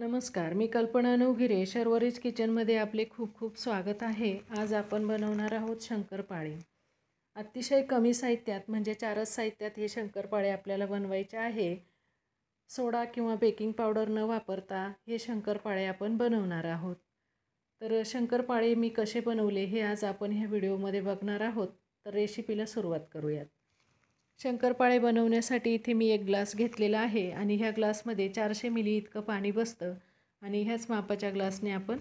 नमस्कार मी कल्पना नवगिरे शर्वरीज किचनमध्ये आपले खूप खूप स्वागत आहे आज आपण बनवणार आहोत शंकरपाळे अतिशय कमी साहित्यात म्हणजे चारच साहित्यात हे शंकरपाळे आपल्याला बनवायचे आहे सोडा किंवा बेकिंग पावडर न वापरता हे शंकरपाळे आपण बनवणार आहोत तर शंकरपाळे मी कसे बनवले हे आज आपण ह्या व्हिडिओमध्ये बघणार आहोत तर रेसिपीला सुरुवात करूयात शंकरपाळे बनवण्यासाठी इथे मी एक ग्लास घेतलेला आहे आणि ह्या ग्लासमध्ये चारशे मिली इतकं पाणी बसतं आणि ह्याच मापाच्या ग्लासने आपण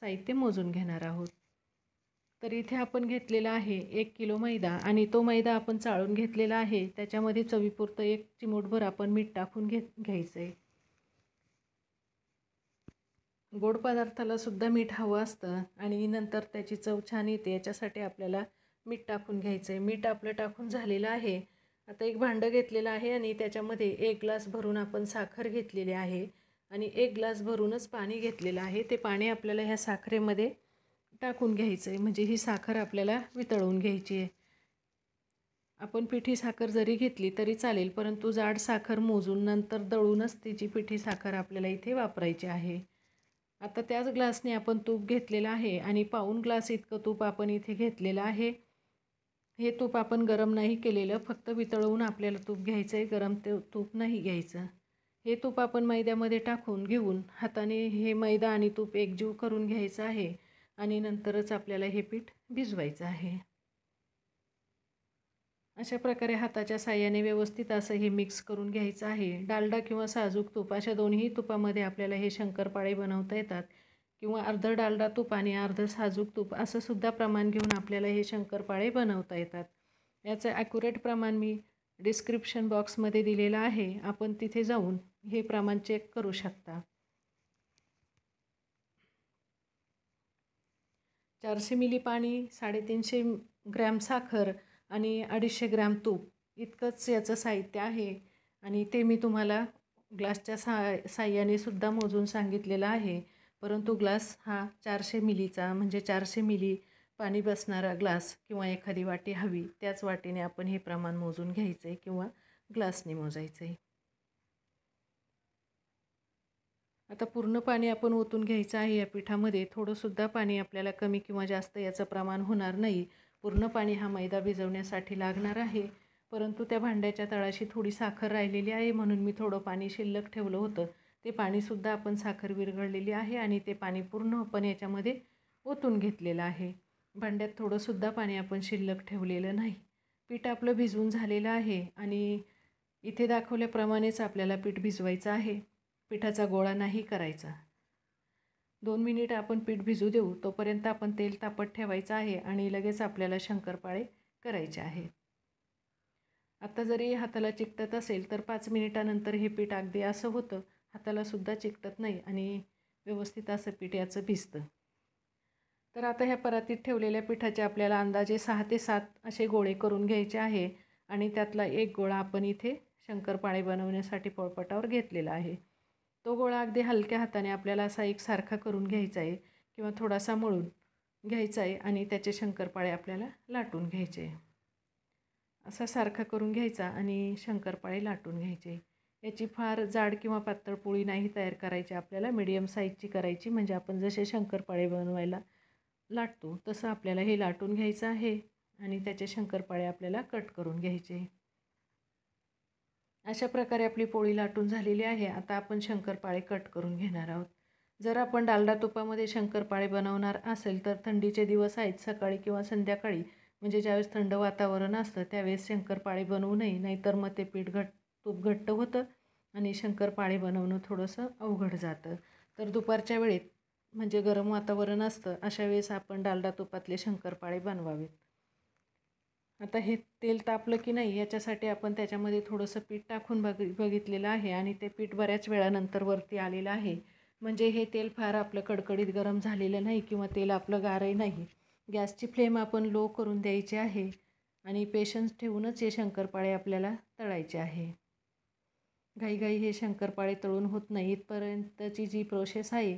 साहित्य मोजून घेणार आहोत तर इथे आपण घेतलेला आहे एक किलो मैदा आणि तो मैदा आपण चाळून घेतलेला आहे त्याच्यामध्ये चवीपुरतं एक चिमूटभर आपण मीठ टाकून घेत घ्यायचं आहे गोड पदार्थाला सुद्धा मीठ हवं असतं आणि नंतर त्याची चव छान येते याच्यासाठी आपल्याला मीठ टाकून घ्यायचं आहे मीठ आपलं टाकून झालेलं आहे आता एक भांडं घेतलेलं आहे आणि त्याच्यामध्ये एक ग्लास भरून आपण साखर घेतलेली आहे आणि एक ग्लास भरूनच पाणी घेतलेलं आहे ते पाणी आपल्याला ह्या साखरेमध्ये टाकून घ्यायचं आहे म्हणजे ही साखर आपल्याला वितळवून घ्यायची आहे आपण पिठी साखर जरी घेतली तरी चालेल परंतु जाड साखर मोजून नंतर दळूनच तिची पिठी साखर आपल्याला इथे वापरायची आहे आता त्याच ग्लासने आपण तूप घेतलेलं आहे आणि पाऊन ग्लास इतकं तूप आपण इथे घेतलेलं आहे हे तूप आपण गरम नाही केलेलं फक्त वितळवून आपल्याला तूप घ्यायचं आहे गरम ते तूप नाही घ्यायचं हे तूप आपण मैद्यामध्ये टाकून घेऊन हाताने हे मैदा आणि तूप एकजीव करून घ्यायचं आहे आणि नंतरच आपल्याला हे पीठ भिजवायचं आहे अशा प्रकारे हाताच्या साह्याने व्यवस्थित असं हे मिक्स करून घ्यायचं आहे डालडा किंवा साजूक तूप अशा दोन्ही तुपामध्ये आपल्याला हे शंकरपाळे बनवता येतात किंवा अर्ध डालडा तूप आणि अर्ध साजूक तूप असं सुद्धा प्रमाण घेऊन आपल्याला हे शंकरपाळे बनवता येतात याचं ॲक्युरेट प्रमाण मी डिस्क्रिप्शन बॉक्समध्ये दिलेलं आहे आपण तिथे जाऊन हे प्रमाण चेक करू शकता चारशे मिली पाणी साडेतीनशे ग्रॅम साखर आणि अडीचशे ग्रॅम तूप इतकंच याचं साहित्य आहे आणि ते मी तुम्हाला ग्लासच्या सा साह्याने सुद्धा मोजून सांगितलेलं आहे परंतु ग्लास हा चारशे मिलीचा म्हणजे चारशे मिली पाणी बसणारा ग्लास किंवा एखादी वाटी हवी त्याच वाटीने आपण हे प्रमाण मोजून घ्यायचं आहे किंवा ग्लासने मोजायचं आहे आता पूर्ण पाणी आपण ओतून घ्यायचं आहे या पिठामध्ये थोडंसुद्धा पाणी आपल्याला कमी किंवा जास्त याचं प्रमाण होणार नाही पूर्ण पाणी हा मैदा भिजवण्यासाठी लागणार आहे परंतु त्या भांड्याच्या तळाशी थोडी साखर राहिलेली आहे म्हणून मी थोडं पाणी शिल्लक ठेवलं होतं ते पाणीसुद्धा आपण साखर विरघळलेली आहे आणि ते पाणी पूर्ण आपण याच्यामध्ये ओतून घेतलेलं आहे भांड्यात थोडंसुद्धा पाणी आपण शिल्लक ठेवलेलं नाही पीठ आपलं भिजवून झालेलं आहे आणि इथे दाखवल्याप्रमाणेच आपल्याला पीठ भिजवायचं आहे पिठाचा गोळा नाही करायचा दोन मिनिट आपण पीठ भिजू देऊ तोपर्यंत आपण तेल तापत ठेवायचं आहे आणि लगेच आपल्याला शंकरपाळे करायचे आहे आता जरी हाताला चिकटत असेल तर पाच मिनिटानंतर हे पीठ अगदी असं होतं हातालासुद्धा चिकटत नाही आणि व्यवस्थित असं पीठ याचं भिजतं तर आता ह्या परातीत ठेवलेल्या पिठाचे आपल्याला अंदाजे सहा ते सात असे गोळे करून घ्यायचे आहे आणि त्यातला एक गोळा आपण इथे शंकरपाळे बनवण्यासाठी पळपटावर घेतलेला आहे तो गोळा अगदी हलक्या हाताने आपल्याला असा एक सारखा करून घ्यायचा आहे किंवा थोडासा मळून घ्यायचा आहे आणि त्याचे शंकरपाळे आपल्याला लाटून घ्यायचे असा सारखा करून घ्यायचा आणि शंकरपाळे लाटून घ्यायचे याची फार जाड किंवा पातळ पोळी नाही तयार करायची आपल्याला मिडियम साईजची करायची म्हणजे आपण जसे शंकरपाळे बनवायला लाटतो तसं आपल्याला हे लाटून घ्यायचं आहे आणि त्याचे शंकरपाळे आपल्याला कट करून घ्यायचे अशा प्रकारे आपली पोळी लाटून झालेली आहे आता आपण शंकरपाळे कट करून घेणार आहोत जर आपण डालडा तुपामध्ये शंकरपाळे बनवणार असेल तर थंडीचे दिवस आहेत सकाळी किंवा संध्याकाळी म्हणजे ज्यावेळेस थंड वातावरण असतं त्यावेळेस शंकरपाळे बनवू नये नाहीतर मग ते पीठ घट तूप घट्ट होतं आणि शंकरपाळे बनवणं थोडंसं अवघड जातं तर दुपारच्या वेळेत म्हणजे गरम वातावरण असतं अशा वेळेस आपण डालडा तुपातले शंकरपाळे बनवावेत आता हे तेल तापलं की नाही याच्यासाठी आपण त्याच्यामध्ये थोडंसं पीठ टाकून बघ बघितलेलं आहे आणि ते पीठ बऱ्याच वेळानंतर वरती आलेलं आहे म्हणजे हे तेल फार आपलं कडकडीत गरम झालेलं नाही किंवा तेल आपलं गारही नाही गॅसची फ्लेम आपण लो करून द्यायची आहे आणि पेशन्स ठेवूनच हे शंकरपाळे आपल्याला तळायचे आहे घाईघाई हे शंकरपाळे तळून होत नाही इथपर्यंतची जी प्रोसेस आहे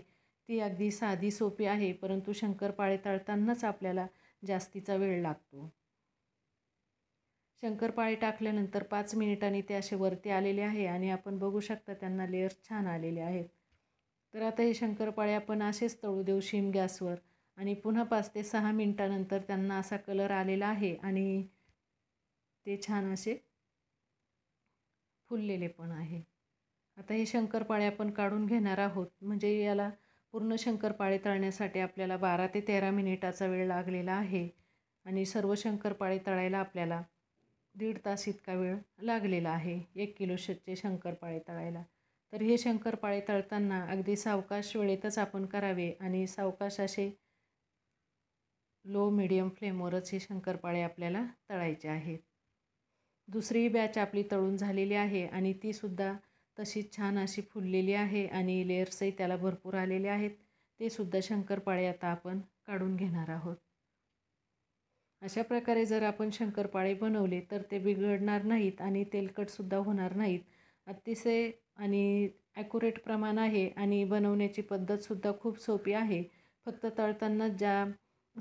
ती अगदी साधी सोपी आहे परंतु शंकरपाळे तळतानाच आपल्याला जास्तीचा वेळ लागतो शंकरपाळे टाकल्यानंतर पाच मिनिटांनी ते असे वरती आलेले आहे आणि आपण बघू शकता त्यांना लेअर्स छान आलेले आहेत तर आता हे शंकरपाळे आपण असेच तळू देऊ शिम गॅसवर आणि पुन्हा पाच ते सहा मिनटानंतर त्यांना असा कलर आलेला आहे आणि ते छान असे फुललेले पण आहे आता हे शंकरपाळे आपण काढून घेणार आहोत म्हणजे याला पूर्ण शंकरपाळे तळण्यासाठी आपल्याला बारा ते तेरा मिनिटाचा वेळ लागलेला आहे आणि सर्व शंकरपाळे तळायला आपल्याला दीड तास इतका वेळ लागलेला आहे एक किलो शतचे शंकरपाळे तळायला तर हे शंकरपाळे तळताना अगदी सावकाश वेळेतच आपण करावे आणि सावकाश असे लो मिडियम फ्लेमवरच हे शंकरपाळे आपल्याला तळायचे आहेत दुसरी बॅच आपली तळून झालेली आहे आणि तीसुद्धा तशीच छान अशी फुललेली आहे आणि लेअर्सही त्याला भरपूर आलेले आहेत ते सुद्धा शंकरपाळे आता आपण काढून घेणार आहोत अशा प्रकारे जर आपण शंकरपाळे बनवले तर ते बिघडणार नाहीत आणि तेलकटसुद्धा होणार नाहीत अतिशय आणि ॲक्युरेट प्रमाण आहे आणि बनवण्याची पद्धतसुद्धा खूप सोपी आहे फक्त तळताना ज्या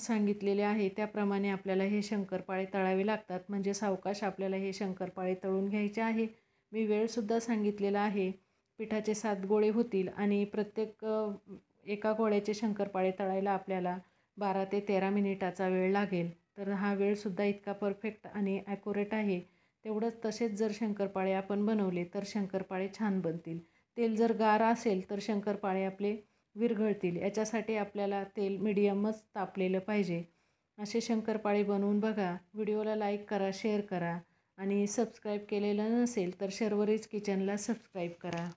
सांगितलेले आहे त्याप्रमाणे आपल्याला हे शंकरपाळे तळावे लागतात म्हणजे सावकाश आपल्याला हे शंकरपाळे तळून घ्यायचे आहे मी वेळसुद्धा सांगितलेला आहे पिठाचे सात गोळे होतील आणि प्रत्येक एका गोळ्याचे शंकरपाळे तळायला आपल्याला बारा ते तेरा मिनिटाचा वेळ लागेल तर हा वेळसुद्धा इतका परफेक्ट आणि ॲक्युरेट आहे तेवढंच तसेच जर शंकरपाळे आपण बनवले तर शंकरपाळे छान बनतील तेल जर गार असेल तर शंकरपाळे आपले विरघळतील याच्यासाठी आपल्याला तेल मिडियमच तापलेलं पाहिजे असे शंकरपाळी बनवून बघा व्हिडिओला लाईक करा शेअर करा आणि सबस्क्राईब केलेलं नसेल तर शर्वरीज किचनला सबस्क्राईब करा